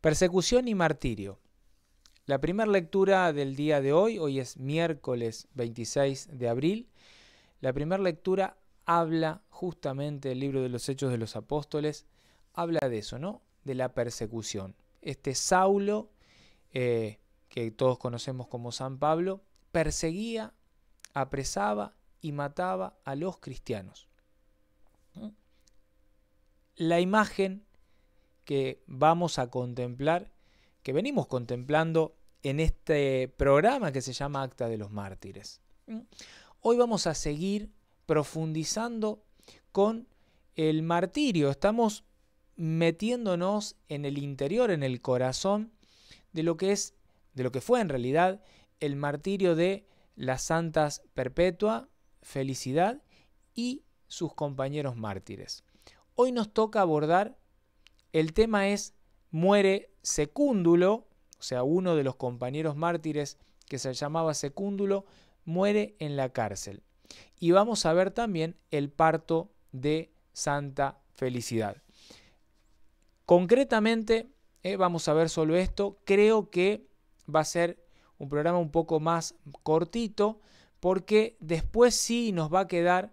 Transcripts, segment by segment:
Persecución y martirio. La primera lectura del día de hoy, hoy es miércoles 26 de abril, la primera lectura habla justamente del libro de los Hechos de los Apóstoles, habla de eso, ¿no? De la persecución. Este Saulo, eh, que todos conocemos como San Pablo, perseguía, apresaba y mataba a los cristianos. La imagen que vamos a contemplar, que venimos contemplando en este programa que se llama Acta de los Mártires. Mm. Hoy vamos a seguir profundizando con el martirio. Estamos metiéndonos en el interior, en el corazón de lo que es, de lo que fue en realidad el martirio de las santas Perpetua, Felicidad y sus compañeros mártires. Hoy nos toca abordar el tema es, muere Secúndulo, o sea, uno de los compañeros mártires que se llamaba Secúndulo, muere en la cárcel. Y vamos a ver también el parto de Santa Felicidad. Concretamente, eh, vamos a ver solo esto, creo que va a ser un programa un poco más cortito, porque después sí nos va a quedar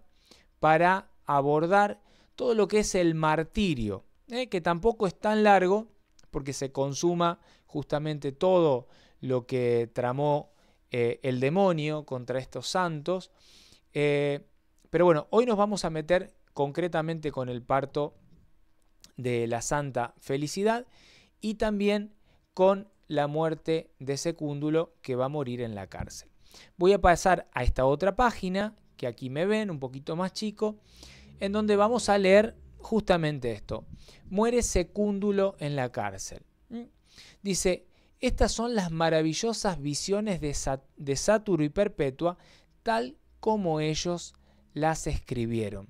para abordar todo lo que es el martirio. Eh, que tampoco es tan largo porque se consuma justamente todo lo que tramó eh, el demonio contra estos santos. Eh, pero bueno, hoy nos vamos a meter concretamente con el parto de la Santa Felicidad y también con la muerte de Secúndulo que va a morir en la cárcel. Voy a pasar a esta otra página que aquí me ven, un poquito más chico, en donde vamos a leer justamente esto. Muere Secúndulo en la cárcel. ¿Mm? Dice, estas son las maravillosas visiones de, de y Perpetua, tal como ellos las escribieron.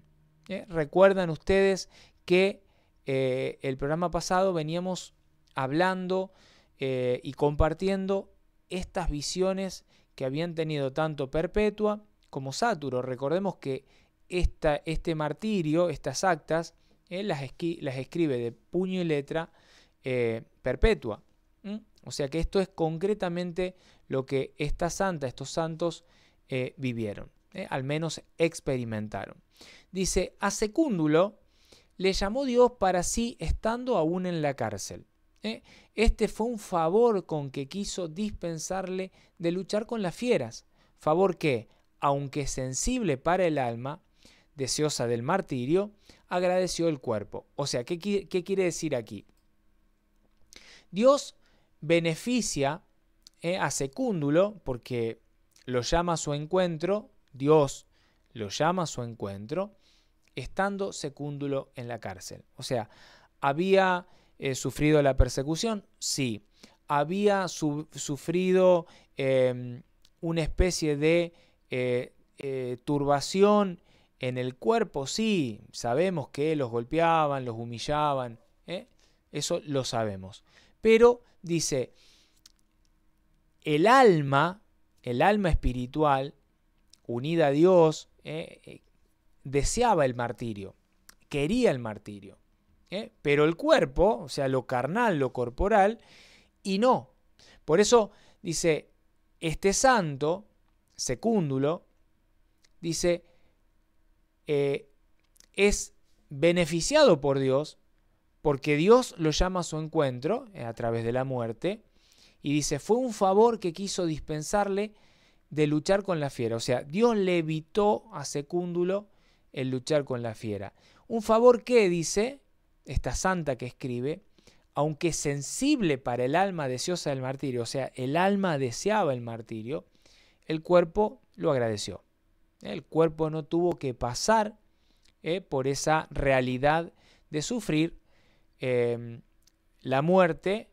¿Eh? Recuerdan ustedes que eh, el programa pasado veníamos hablando eh, y compartiendo estas visiones que habían tenido tanto Perpetua como Saturo. Recordemos que esta, este martirio, estas actas, las, escribe de puño y letra eh, perpetua. O sea que esto es concretamente lo que esta santa, estos santos eh, vivieron, ¿eh? al menos experimentaron. Dice, a Secúndulo le llamó Dios para sí estando aún en la cárcel. Este fue un favor con que quiso dispensarle de luchar con las fieras, favor que, aunque sensible para el alma, deseosa del martirio, agradeció el cuerpo. O sea, ¿qué, qué quiere decir aquí? Dios beneficia eh, a Secúndulo porque lo llama a su encuentro, Dios lo llama a su encuentro, estando Secúndulo en la cárcel. O sea, ¿había eh, sufrido la persecución? Sí. ¿Había sufrido em, una especie de eh, turbación en el cuerpo sí, sabemos que los golpeaban, los humillaban, ¿eh? eso lo sabemos. Pero dice, el alma, el alma espiritual, unida a Dios, ¿eh? Eh, deseaba el martirio, quería el martirio. Pero el cuerpo, o sea, lo carnal, lo corporal, y no. Por eso dice, este santo, secúndulo, dice, eh, es beneficiado por Dios, porque Dios lo llama a su encuentro eh, a través de la muerte, y dice, fue un favor que quiso dispensarle de luchar con la fiera. O sea, Dios le evitó a Secúndulo el luchar con la fiera. Un favor que, dice esta santa que escribe, aunque sensible para el alma deseosa del martirio, o sea, el alma deseaba el martirio, el cuerpo lo agradeció. El cuerpo no tuvo que pasar eh, por esa realidad de sufrir em, la muerte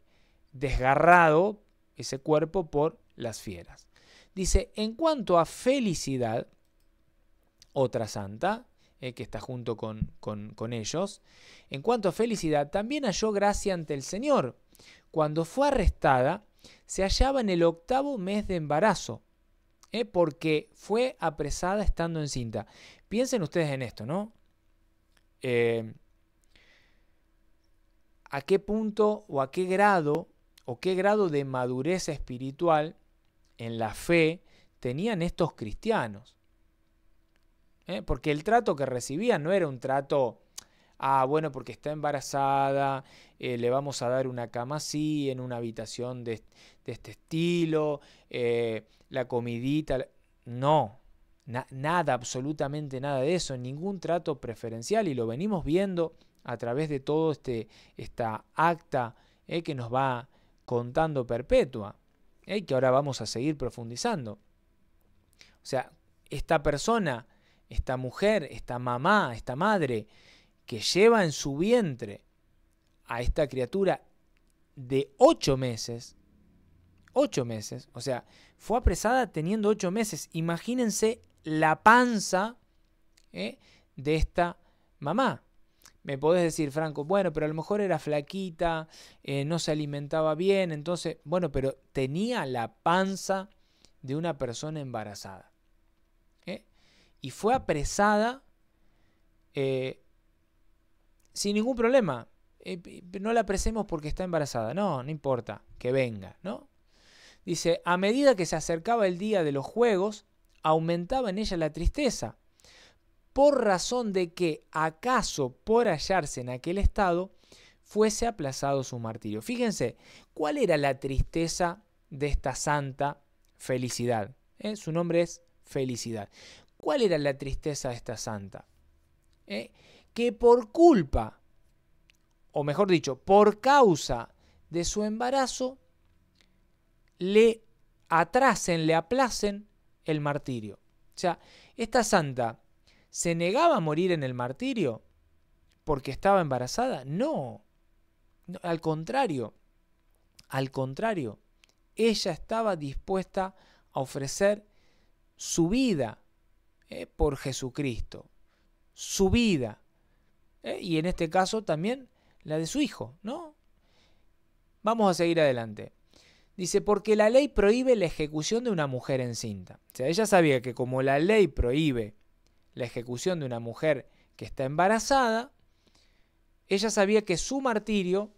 desgarrado ese cuerpo por las fieras. Dice, en cuanto a felicidad, otra santa, eh, que está junto con ellos, en cuanto a felicidad, también halló gracia ante el Señor. Cuando fue arrestada, se hallaba en el octavo mes de embarazo ¿eh? porque fue apresada estando en cinta. Piensen ustedes en esto, ¿no? Eh, ¿A qué punto o a qué grado o qué grado de madurez espiritual en la fe tenían estos cristianos? ¿Eh? Porque el trato que recibían no era un trato ah, bueno, porque está embarazada, le vamos a dar una cama así, en una habitación de, este estilo, la comidita. No, nada, absolutamente nada de eso, ningún trato preferencial y lo venimos viendo a través de todo este esta acta eh, que nos va contando perpetua, Y eh, que ahora vamos a seguir profundizando. O sea, esta persona, esta mujer, esta mamá, esta madre que lleva en su vientre a esta criatura de ocho meses, ocho meses. O sea, fue apresada teniendo ocho meses. Imagínense la panza ¿eh? de esta mamá. Me podés decir, Franco, bueno, pero a lo mejor era flaquita, eh, no se alimentaba bien, entonces, bueno, pero tenía la panza de una persona embarazada. ¿eh? Y fue apresada sin ningún problema. no la apresemos porque está embarazada. No, no importa, que venga, ¿no? Dice, a medida que se acercaba el día de los juegos, aumentaba en ella la tristeza, por razón de que, acaso por hallarse en aquel estado, fuese aplazado su martirio. Fíjense, ¿cuál era la tristeza de esta santa felicidad? ¿Eh? Su nombre es felicidad. ¿Cuál era la tristeza de esta santa? ¿Eh? Que por culpa, o mejor dicho, por causa de su embarazo, le atrasen, le aplacen el martirio. O sea, esta santa se negaba a morir en el martirio porque estaba embarazada. No, al contrario, al contrario, ella estaba dispuesta a ofrecer su vida eh, por Jesucristo, su vida, eh, y en este caso también la de su hijo, ¿no? Vamos a seguir adelante. Dice, porque la ley prohíbe la ejecución de una mujer encinta. O sea, ella sabía que como la ley prohíbe la ejecución de una mujer que está embarazada, ella sabía que su martirio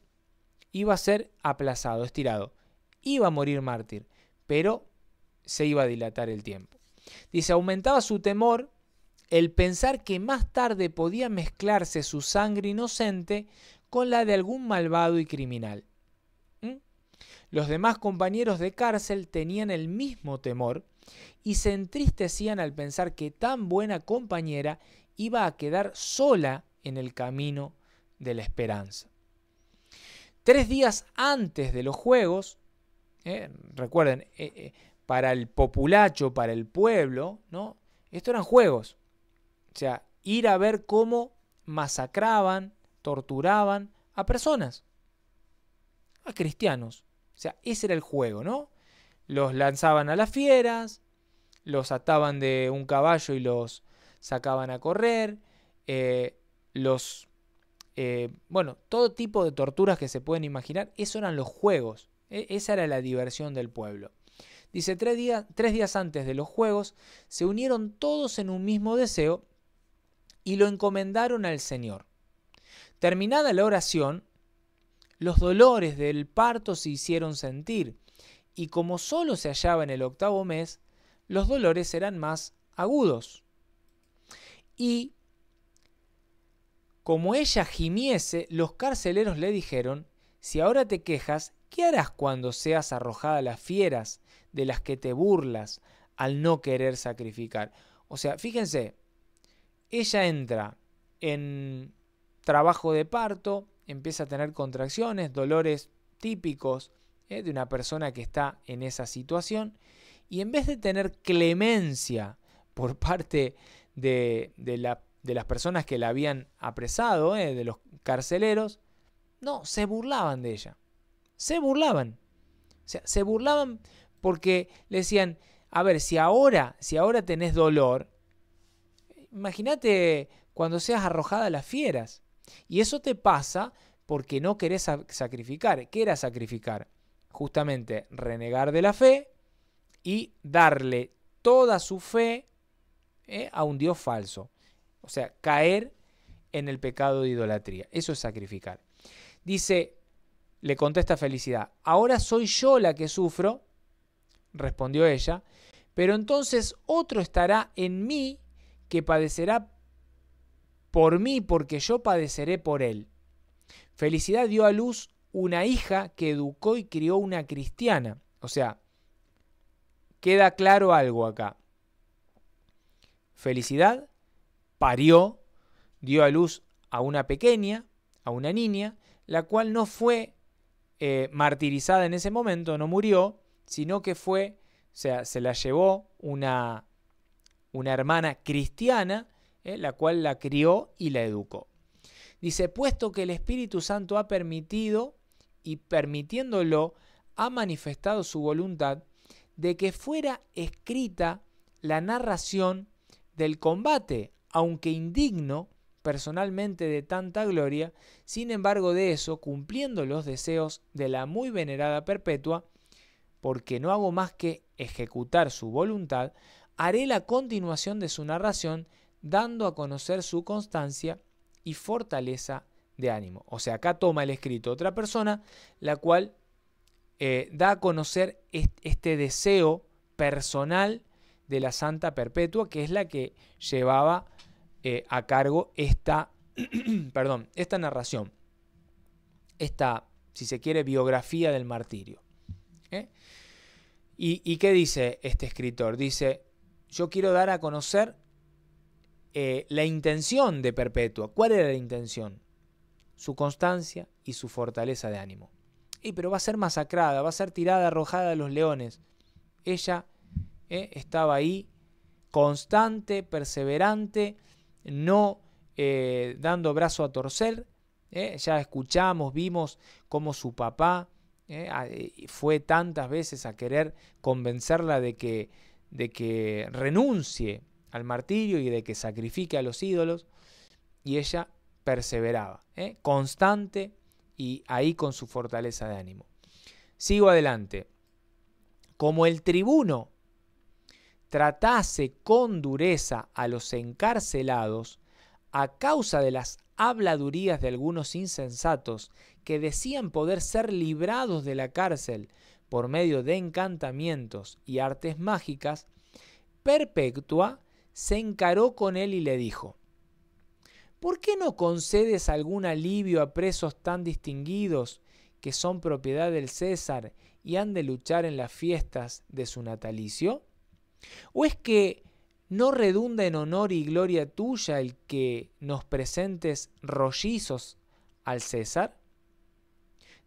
iba a ser aplazado, estirado. Iba a morir mártir, pero se iba a dilatar el tiempo. Dice, aumentaba su temor el pensar que más tarde podía mezclarse su sangre inocente con la de algún malvado y criminal. Los demás compañeros de cárcel tenían el mismo temor y se entristecían al pensar que tan buena compañera iba a quedar sola en el camino de la esperanza. Tres días antes de los Juegos, ¿eh? recuerden, eh, eh, para el populacho, para el pueblo, ¿no? Esto eran juegos. O sea, ir a ver cómo masacraban, torturaban a personas, a cristianos, o sea, ese era el juego, ¿no? Los lanzaban a las fieras, los ataban de un caballo y los sacaban a correr, eh, los... Eh, bueno, todo tipo de torturas que se pueden imaginar, esos eran los juegos, e, esa era la diversión del pueblo. Dice, tres, tres días antes de los juegos, se unieron todos en un mismo deseo y lo encomendaron al Señor. Terminada la oración, los dolores del parto se hicieron sentir, y como solo se hallaba en el octavo mes, los dolores eran más agudos. Y como ella gimiese, los carceleros le dijeron, si ahora te quejas, ¿qué harás cuando seas arrojada a las fieras de las que te burlas al no querer sacrificar? O sea, fíjense, ella entra en trabajo de parto, empieza a tener contracciones, dolores típicos ¿eh? de una persona que está en esa situación. Y en vez de tener clemencia por parte de, las personas que la habían apresado, ¿eh? de los carceleros, no, se burlaban de ella. Se burlaban. O se burlaban porque le decían, a ver, si ahora, si ahora tenés dolor, imagínate cuando seas arrojada a las fieras. Y eso te pasa porque no querés sacrificar. ¿Qué era sacrificar? Justamente renegar de la fe y darle toda su fe eh, a un Dios falso. O sea, caer en el pecado de idolatría. Eso es sacrificar. Dice, le contesta Felicidad, ahora soy yo la que sufro, respondió ella, pero entonces otro estará en mí que padecerá por mí, porque yo padeceré por él. Felicidad dio a luz una hija que educó y crió una cristiana. O sea, queda claro algo acá. Felicidad parió, dio a luz a una pequeña, a una niña, la cual no fue eh, martirizada en ese momento, no murió, sino que fue, o sea, se la llevó una, una hermana cristiana ¿eh? la cual la crió y la educó. Dice, puesto que el Espíritu Santo ha permitido y permitiéndolo ha manifestado su voluntad de que fuera escrita la narración del combate, aunque indigno personalmente de tanta gloria, sin embargo de eso, cumpliendo los deseos de la muy venerada perpetua, porque no hago más que ejecutar su voluntad, haré la continuación de su narración dando a conocer su constancia y fortaleza de ánimo. O sea, acá toma el escrito otra persona, la cual eh, da a conocer este deseo personal de la Santa Perpetua, que es la que llevaba eh, a cargo esta, perdón, esta narración, esta, si se quiere, biografía del martirio. ¿eh? ¿Y qué dice este escritor? Dice, yo quiero dar a conocer eh, la intención de Perpetua. ¿Cuál era la intención? Su constancia y su fortaleza de ánimo. Y pero va a ser masacrada, va a ser tirada, arrojada a los leones. Ella eh, estaba ahí, constante, perseverante, no eh, dando brazo a torcer. Ya escuchamos, vimos cómo su papá fue tantas veces a querer convencerla de que, de que renuncie al martirio y de que sacrifique a los ídolos. Y ella perseveraba, ¿eh? constante y ahí con su fortaleza de ánimo. Sigo adelante. Como el tribuno tratase con dureza a los encarcelados a causa de las habladurías de algunos insensatos que decían poder ser librados de la cárcel por medio de encantamientos y artes mágicas, perpetua se encaró con él y le dijo, ¿por qué no concedes algún alivio a presos tan distinguidos que son propiedad del César y han de luchar en las fiestas de su natalicio? ¿O es que no redunda en honor y gloria tuya el que nos presentes rollizos al César?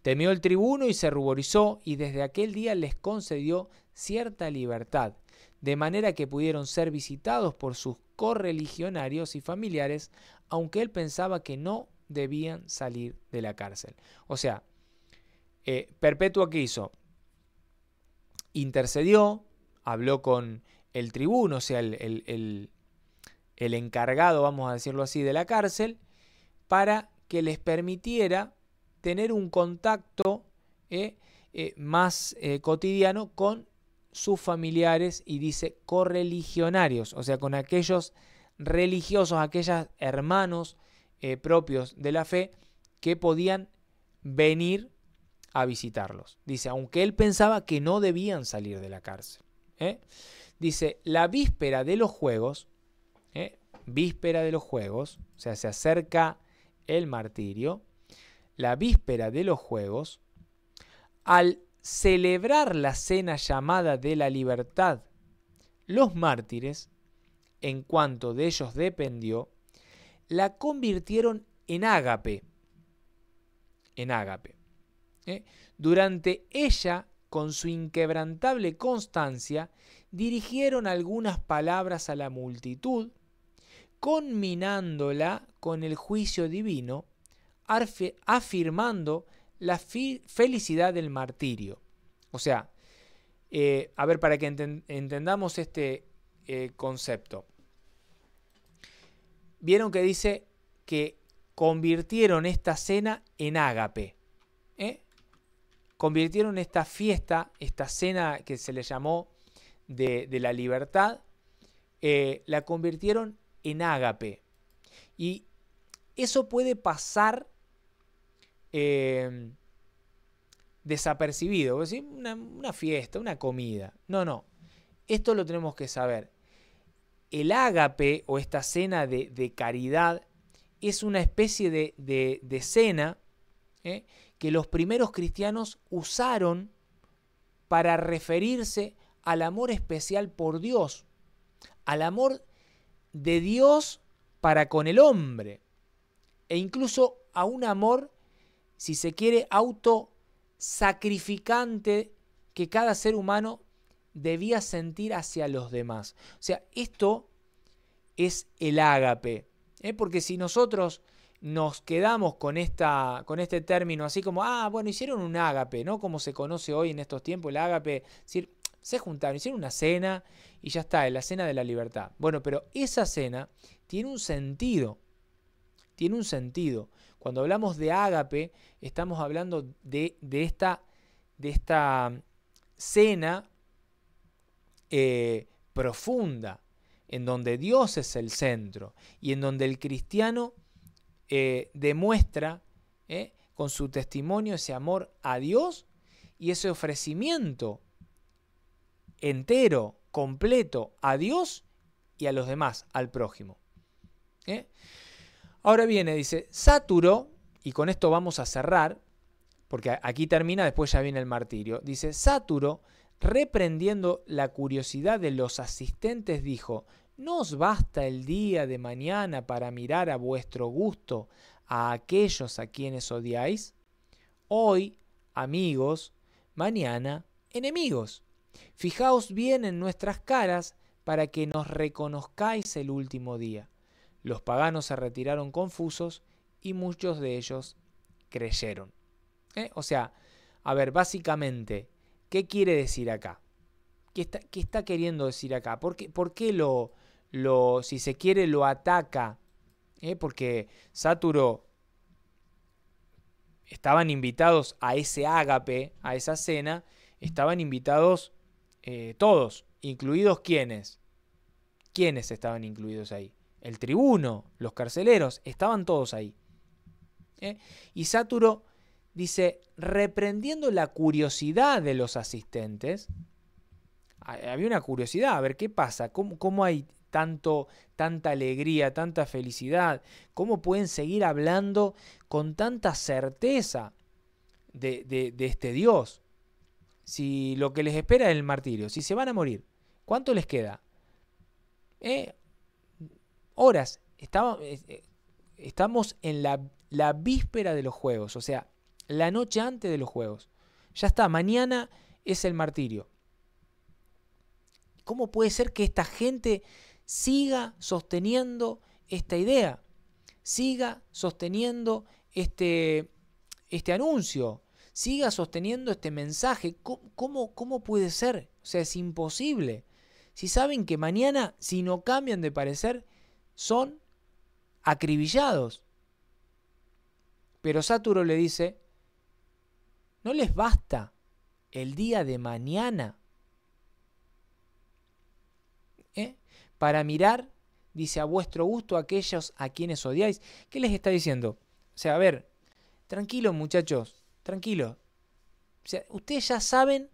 Temió el tribuno y se ruborizó y desde aquel día les concedió cierta libertad, de manera que pudieron ser visitados por sus correligionarios y familiares, aunque él pensaba que no debían salir de la cárcel. O sea, ¿perpetuo eh, Perpetua que hizo, intercedió, habló con el tribuno, o sea, el, encargado, vamos a decirlo así, de la cárcel, para que les permitiera tener un contacto eh, eh, más cotidiano con sus familiares y dice correligionarios, o sea, con aquellos religiosos, aquellos hermanos eh, propios de la fe que podían venir a visitarlos. Dice, aunque él pensaba que no debían salir de la cárcel. ¿eh? Dice, la víspera de los juegos, ¿eh? víspera de los juegos, o sea, se acerca el martirio, la víspera de los juegos, al celebrar la cena llamada de la libertad, los mártires, en cuanto de ellos dependió, la convirtieron en ágape. En ágape. ¿eh? Durante ella, con su inquebrantable constancia, dirigieron algunas palabras a la multitud, conminándola con el juicio divino, afirmando la felicidad del martirio. O sea, eh, a ver, para que entendamos este eh, concepto. Vieron que dice que convirtieron esta cena en ágape. ¿eh? Convirtieron esta fiesta, esta cena que se le llamó de, de la libertad, la convirtieron en ágape. Y eso puede pasar Em, desapercibido. Una, fiesta, una comida. No, no. Esto lo tenemos que saber. El ágape o esta cena de, caridad es una especie de, de, cena ¿eh? que los primeros cristianos usaron para referirse al amor especial por Dios, al amor de Dios para con el hombre, e incluso a un amor si se quiere, autosacrificante que cada ser humano debía sentir hacia los demás. O sea, esto es el ágape. ¿eh? Porque si nosotros nos quedamos con, esta, con este término así como, ah, bueno, hicieron un ágape, ¿no? Como se conoce hoy en estos tiempos, el ágape, es decir, se juntaron, hicieron una cena y ya está, la cena de la libertad. Bueno, pero esa cena tiene un sentido, tiene un sentido. Cuando hablamos de ágape, estamos hablando de, esta, de esta, mm, cena eh, profunda, en donde Dios es el centro y en donde el cristiano eh, demuestra eh, con su testimonio ese amor a Dios y ese ofrecimiento entero, completo a Dios y a los demás, al prójimo. Ahora viene, dice, Saturo, y con esto vamos a cerrar, porque aquí termina, después ya viene el martirio. Dice, Saturo, reprendiendo la curiosidad de los asistentes, dijo, ¿no os basta el día de mañana para mirar a vuestro gusto a aquellos a quienes odiáis? Hoy, amigos, mañana, enemigos. Fijaos bien en nuestras caras para que nos reconozcáis el último día. Los paganos se retiraron confusos y muchos de ellos creyeron. ¿Eh? O sea, a ver, básicamente, ¿qué quiere decir acá? ¿Qué está, está queriendo decir acá? ¿Por qué, lo, lo, si se quiere, lo ataca? ¿Eh? Porque Saturo estaban invitados a ese ágape, a esa cena, estaban invitados eh, todos, incluidos quienes. ¿Quiénes estaban incluidos ahí? el tribuno, los carceleros, estaban todos ahí. ¿Eh? Y Saturo dice, reprendiendo la curiosidad de los asistentes, había una curiosidad, a ver qué pasa, cómo, hay tanto, tanta alegría, tanta felicidad, cómo pueden seguir hablando con tanta certeza de, este Dios, si lo que les espera es el martirio, si se van a morir, ¿cuánto les queda? ¿Eh? horas. Eh, eh, estamos, en la, víspera de los juegos, o sea, la noche antes de los juegos. Ya está, mañana es el martirio. ¿Cómo puede ser que esta gente siga sosteniendo esta idea? Siga sosteniendo este, este anuncio, siga sosteniendo este mensaje. ¿Cómo, cómo, puede ser? O sea, es imposible. Si saben que mañana, si no cambian de parecer, son acribillados. Pero Saturo le dice, no les basta el día de mañana ¿eh? para mirar, dice, a vuestro gusto aquellos a quienes odiáis. ¿Qué les está diciendo? O sea, a ver, tranquilos muchachos, tranquilos. O sea, ustedes ya saben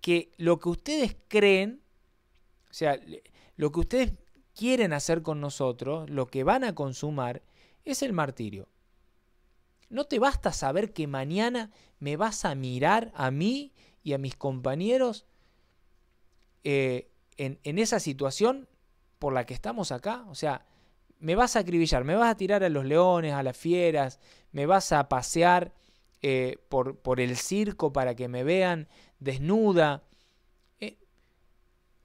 que lo que ustedes creen, o sea, lo que ustedes quieren hacer con nosotros, lo que van a consumar, es el martirio. No te basta saber que mañana me vas a mirar a mí y a mis compañeros eh, en, esa situación por la que estamos acá. O sea, me vas a acribillar, me vas a tirar a los leones, a las fieras, me vas a pasear eh, por, el circo para que me vean desnuda eh,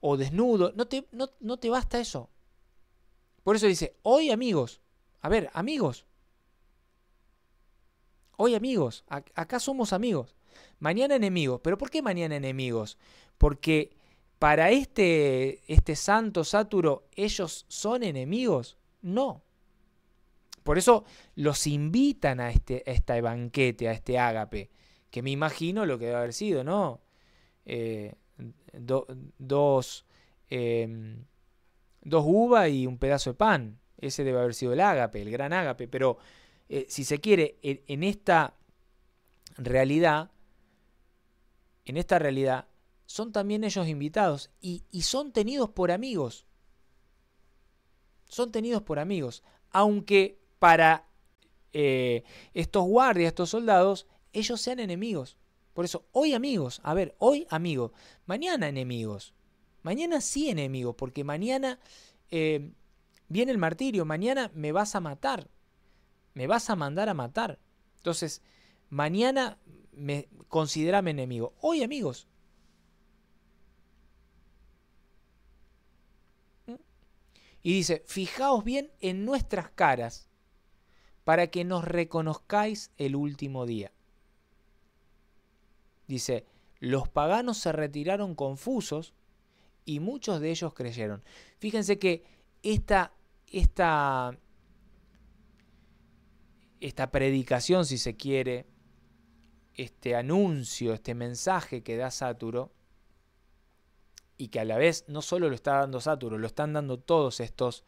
o desnudo. No te, no te basta eso. Por eso dice, hoy amigos, a ver, amigos, hoy amigos, acá somos amigos, mañana enemigos, pero ¿por qué mañana enemigos? Porque para este, este santo Saturo ¿ellos son enemigos? No. Por eso los invitan a este, banquete, a este ágape, que me imagino lo que debe haber sido, ¿no? Eh, dos... Em, dos uvas y un pedazo de pan. Ese debe haber sido el ágape, el gran ágape. Pero eh, si se quiere, en, esta realidad, en esta realidad, son también ellos invitados y, son tenidos por amigos. Son tenidos por amigos. Aunque para eh, estos guardias, estos soldados, ellos sean enemigos. Por eso, hoy amigos, a ver, hoy amigos, mañana enemigos. Mañana sí, enemigo, porque mañana em, viene el martirio, mañana me vas a matar, me vas a mandar a matar. Entonces, mañana me, considerame enemigo. Hoy, amigos. Y dice, fijaos bien en nuestras caras para que nos reconozcáis el último día. Dice, los paganos se retiraron confusos y muchos de ellos creyeron. Fíjense que esta, esta, esta predicación, si se quiere, este anuncio, este mensaje que da Saturo, y que a la vez no solo lo está dando Saturo, lo están dando todos estos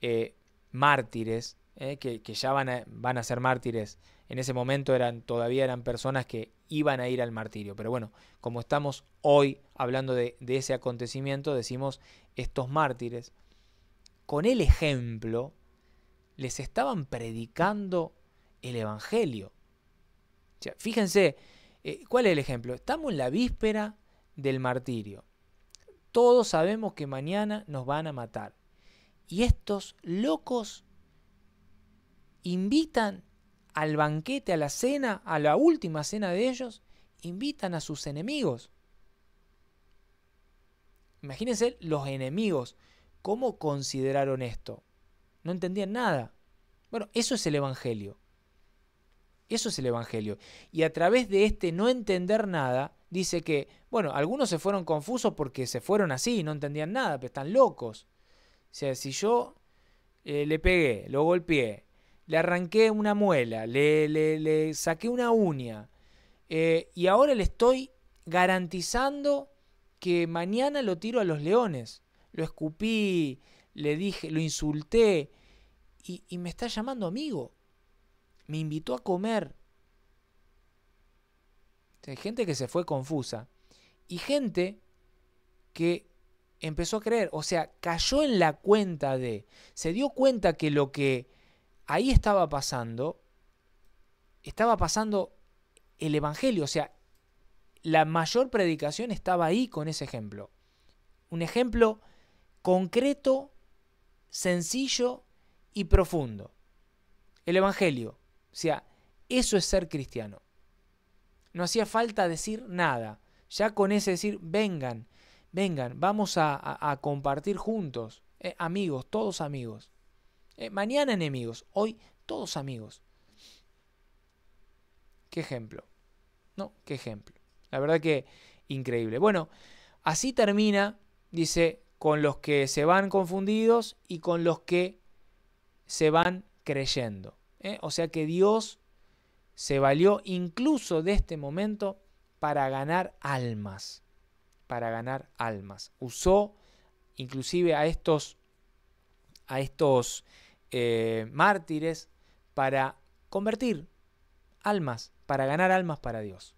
eh, mártires, eh, que, ya van a, van a, ser mártires. En ese momento eran, todavía eran personas que iban a ir al martirio. Pero bueno, como estamos hoy hablando de, ese acontecimiento, decimos estos mártires, con el ejemplo, les estaban predicando el Evangelio. fíjense, eh, ¿cuál es el ejemplo? Estamos en la víspera del martirio. Todos sabemos que mañana nos van a matar. Y estos locos invitan al banquete, a la cena, a la última cena de ellos, invitan a sus enemigos. Imagínense los enemigos, cómo consideraron esto. No entendían nada. Bueno, eso es el Evangelio. Eso es el Evangelio. Y a través de este no entender nada, dice que, bueno, algunos se fueron confusos porque se fueron así, no entendían nada, pero están locos. O sea, si yo eh, le pegué, lo golpeé, le arranqué una muela, le, le, saqué una uña eh, y ahora le estoy garantizando que mañana lo tiro a los leones. Lo escupí, le dije, lo insulté y, y me está llamando amigo. Me invitó a comer. Hay gente que se fue confusa y gente que empezó a creer, o sea, cayó en la cuenta de, se dio cuenta que lo que ahí estaba pasando, estaba pasando el Evangelio, o sea, la mayor predicación estaba ahí con ese ejemplo. Un ejemplo concreto, sencillo y profundo. El Evangelio, o sea, eso es ser cristiano. No hacía falta decir nada. Ya con ese decir, vengan, vengan, vamos a, compartir juntos, eh, amigos, todos amigos. Eh, mañana enemigos, hoy todos amigos. Qué ejemplo. No, qué ejemplo. La verdad que increíble. Bueno, así termina, dice, con los que se van confundidos y con los que se van creyendo. ¿eh? O sea que Dios se valió incluso de este momento para ganar almas. Para ganar almas. Usó inclusive a estos, a estos eh, mártires, para convertir almas, para ganar almas para Dios.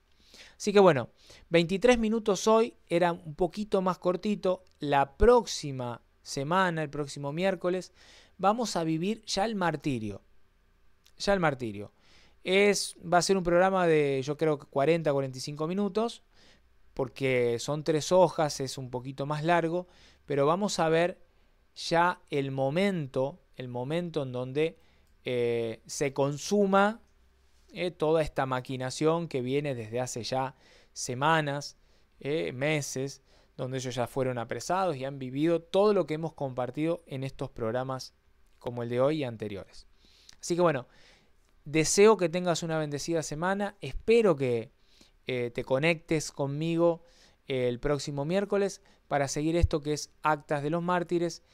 Así que bueno, 23 minutos hoy, era un poquito más cortito. La próxima semana, el próximo miércoles, vamos a vivir ya el martirio. Ya el martirio. Es, va a ser un programa de yo creo que 40, 45 minutos, porque son tres hojas, es un poquito más largo, pero vamos a ver ya el momento, el momento en donde eh, se consuma eh, toda esta maquinación que viene desde hace ya semanas, eh, meses, donde ellos ya fueron apresados y han vivido todo lo que hemos compartido en estos programas como el de hoy y anteriores. Así que bueno, deseo que tengas una bendecida semana, espero que te conectes conmigo el próximo miércoles para seguir esto que es Actas de los Mártires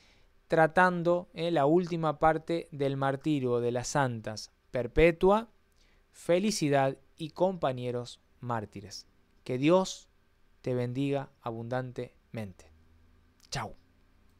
tratando eh, la última parte del martirio de las santas perpetua, felicidad y compañeros mártires. Que Dios te bendiga abundantemente. Chau.